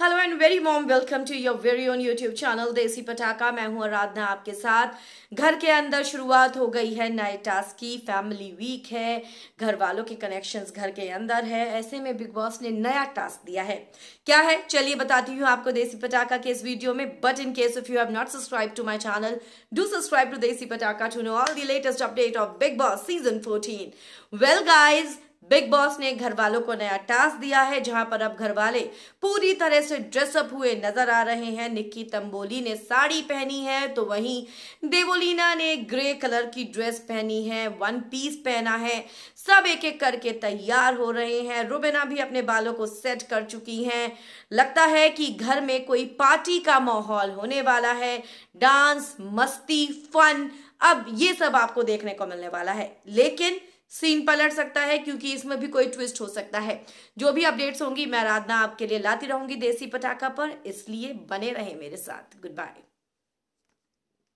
hello and very warm welcome to your very own YouTube channel Desi Patakha मैं हूं आराधना आपके साथ घर के अंदर शुरुआत हो गई है नए टास्क की फैमिली वीक है घर वालों के कनेक्शंस घर के अंदर है ऐसे में बिग बॉस ने नया टास्क दिया है क्या है चलिए बताती हूं आपको देसी पटाखा के इस वीडियो में but in case if you have not subscribe to my channel do subscribe to Desi Patakha to know all the latest update of Bigg Boss season fourteen well guys Bigg Boss ने घर वालों को नया टास्क दिया है जहां पर अब घर वाले पूरी तरह से ड्रेसअप हुए नजर आ रहे हैं निक्की तंबोली ने साड़ी पहनी है तो वहीं देवोलीना ने ग्रे कलर की ड्रेस पहनी है वन पीस पहना है सब एक एक करके तैयार हो रहे हैं रुबेना भी अपने बालों को सेट कर चुकी हैं लगता है कि घर में कोई पार्टी का माहौल होने वाला है डांस मस्ती फन अब ये सब आपको देखने को मिलने वाला है लेकिन सीन पलट सकता है क्योंकि इसमें भी कोई ट्विस्ट हो सकता है जो भी अपडेट्स होंगी मैं आराधना आपके लिए लाती रहूंगी देसी पटाखा पर इसलिए बने रहे मेरे साथ गुड बाय